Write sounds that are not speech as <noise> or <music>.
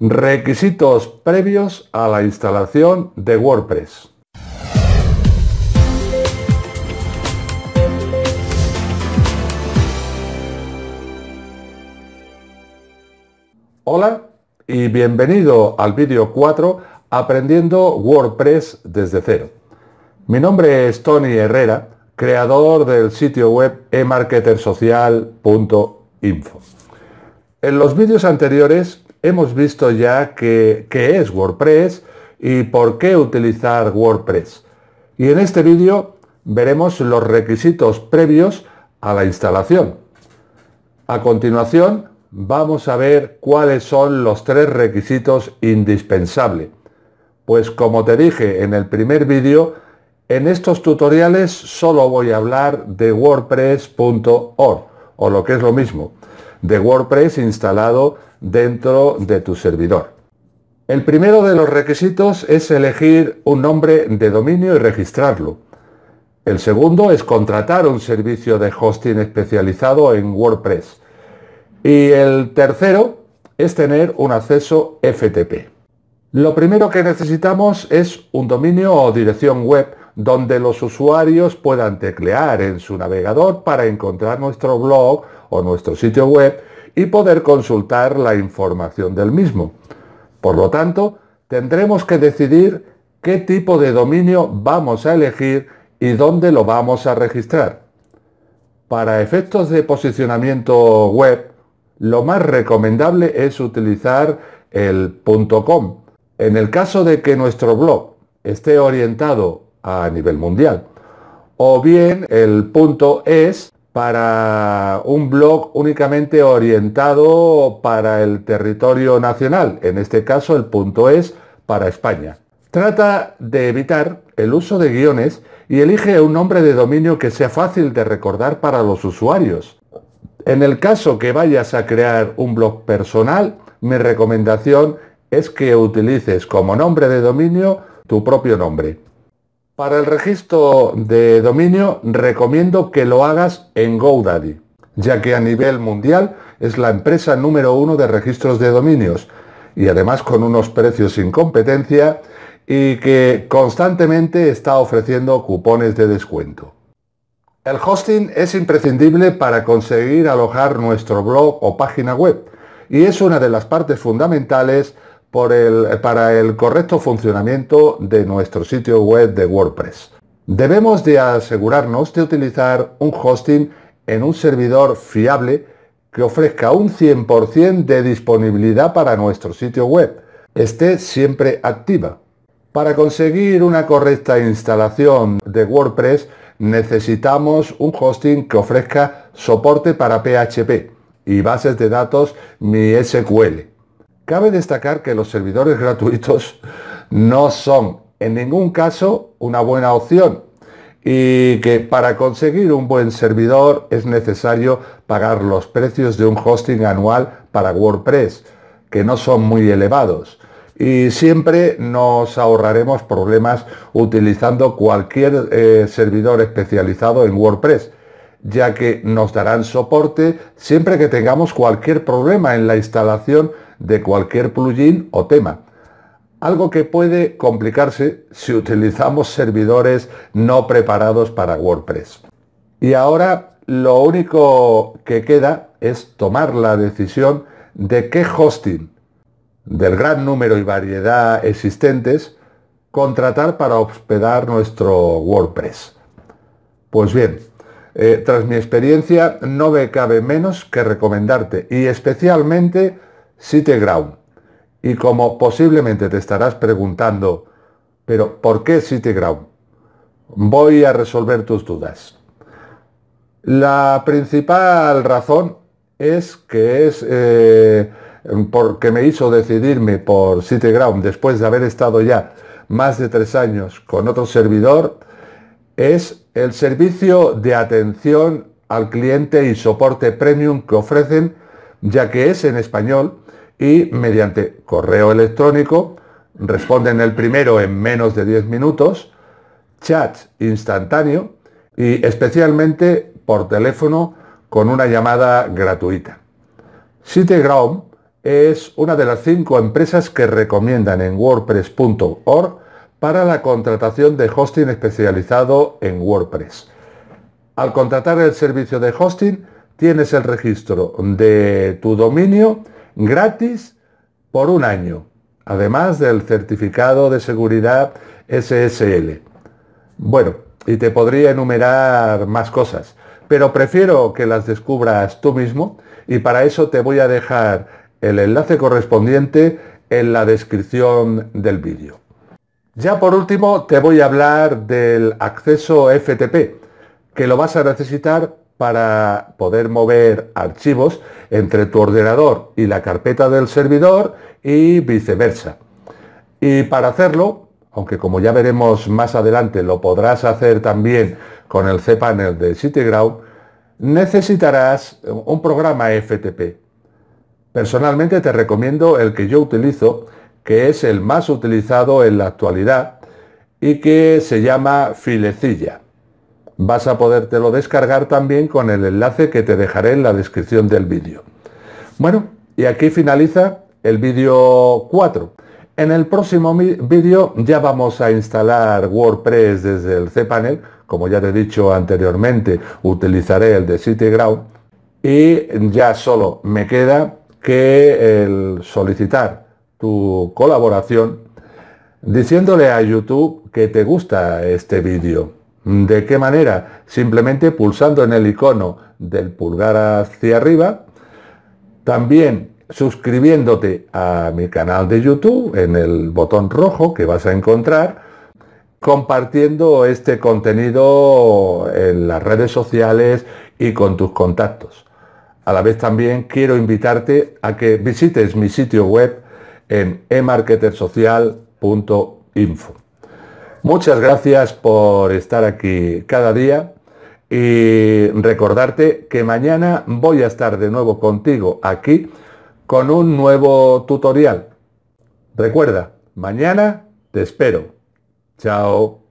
Requisitos previos a la instalación de WordPress. Hola y bienvenido al vídeo 4 Aprendiendo WordPress desde cero. Mi nombre es Tony Herrera, creador del sitio web emarketersocial.info. En los vídeos anteriores hemos visto ya qué, es WordPress y por qué utilizar WordPress. Y en este vídeo veremos los requisitos previos a la instalación. A continuación, vamos a ver cuáles son los tres requisitos indispensables. Pues como te dije en el primer vídeo, en estos tutoriales solo voy a hablar de WordPress.org, o lo que es lo mismo, de WordPress instalado dentro de tu servidor. El primero de los requisitos es elegir un nombre de dominio y registrarlo. El segundo es contratar un servicio de hosting especializado en WordPress. Y el tercero es tener un acceso FTP. Lo primero que necesitamos es un dominio o dirección web donde los usuarios puedan teclear en su navegador para encontrar nuestro blog o nuestro sitio web y poder consultar la información del mismo. Por lo tanto, tendremos que decidir qué tipo de dominio vamos a elegir y dónde lo vamos a registrar. Para efectos de posicionamiento web, lo más recomendable es utilizar el .com. En el caso de que nuestro blog esté orientado a nivel mundial, o bien el punto .es para un blog únicamente orientado para el territorio nacional, en este caso el punto es para España. Trata de evitar el uso de guiones y elige un nombre de dominio que sea fácil de recordar para los usuarios. En el caso que vayas a crear un blog personal, mi recomendación es que utilices como nombre de dominio tu propio nombre. Para el registro de dominio recomiendo que lo hagas en GoDaddy, ya que a nivel mundial es la empresa número uno de registros de dominios y además con unos precios sin competencia y que constantemente está ofreciendo cupones de descuento. El hosting es imprescindible para conseguir alojar nuestro blog o página web y es una de las partes fundamentales para el correcto funcionamiento de nuestro sitio web de WordPress. Debemos de asegurarnos de utilizar un hosting en un servidor fiable que ofrezca un 100% de disponibilidad para nuestro sitio web. Esté siempre activa. Para conseguir una correcta instalación de WordPress necesitamos un hosting que ofrezca soporte para PHP y bases de datos MySQL. Cabe destacar que los servidores <laughs> gratuitos no son en ningún caso una buena opción y que para conseguir un buen servidor es necesario pagar los precios de un hosting anual para WordPress, que no son muy elevados. Y siempre nos ahorraremos problemas utilizando cualquier eh, servidor especializado en WordPress, ya que nos darán soporte siempre que tengamos cualquier problema en la instalación de cualquier plugin o tema. Algo que puede complicarse si utilizamos servidores no preparados para WordPress. Y ahora lo único que queda es tomar la decisión de qué hosting, del gran número y variedad existentes, contratar para hospedar nuestro WordPress. Pues bien, eh, tras mi experiencia no me cabe menos que recomendarte y especialmente ground Y como posiblemente te estarás preguntando, pero ¿por qué SiteGround? Voy a resolver tus dudas. La principal razón es que es eh, porque me hizo decidirme por SiteGround después de haber estado ya más de tres años con otro servidor, es el servicio de atención al cliente y soporte premium que ofrecen, ya que es en español y mediante correo electrónico responden el primero en menos de 10 minutos, chat instantáneo y especialmente por teléfono con una llamada gratuita. SiteGround es una de las cinco empresas que recomiendan en wordpress.org para la contratación de hosting especializado en WordPress. Al contratar el servicio de hosting, tienes el registro de tu dominio gratis por un año, además del certificado de seguridad SSL. Bueno, y te podría enumerar más cosas, pero prefiero que las descubras tú mismo y para eso te voy a dejar el enlace correspondiente en la descripción del vídeo. Ya por último te voy a hablar del acceso FTP, que lo vas a necesitar para poder mover archivos entre tu ordenador y la carpeta del servidor y viceversa. Y para hacerlo, aunque como ya veremos más adelante lo podrás hacer también con el cPanel de SiteGround, necesitarás un programa FTP. Personalmente te recomiendo el que yo utilizo, que es el más utilizado en la actualidad y que se llama Filecilla. Vas a podértelo descargar también con el enlace que te dejaré en la descripción del vídeo. Bueno, y aquí finaliza el vídeo 4. En el próximo vídeo ya vamos a instalar WordPress desde el cPanel. Como ya te he dicho anteriormente, utilizaré el de SiteGround. Y ya solo me queda que el solicitar tu colaboración diciéndole a YouTube que te gusta este vídeo, ¿De qué manera? Simplemente pulsando en el icono del pulgar hacia arriba. También suscribiéndote a mi canal de YouTube en el botón rojo que vas a encontrar, compartiendo este contenido en las redes sociales y con tus contactos. A la vez también quiero invitarte a que visites mi sitio web en emarketersocial.info. Muchas gracias por estar aquí cada día y recordarte que mañana voy a estar de nuevo contigo aquí con un nuevo tutorial. Recuerda, mañana te espero. Chao.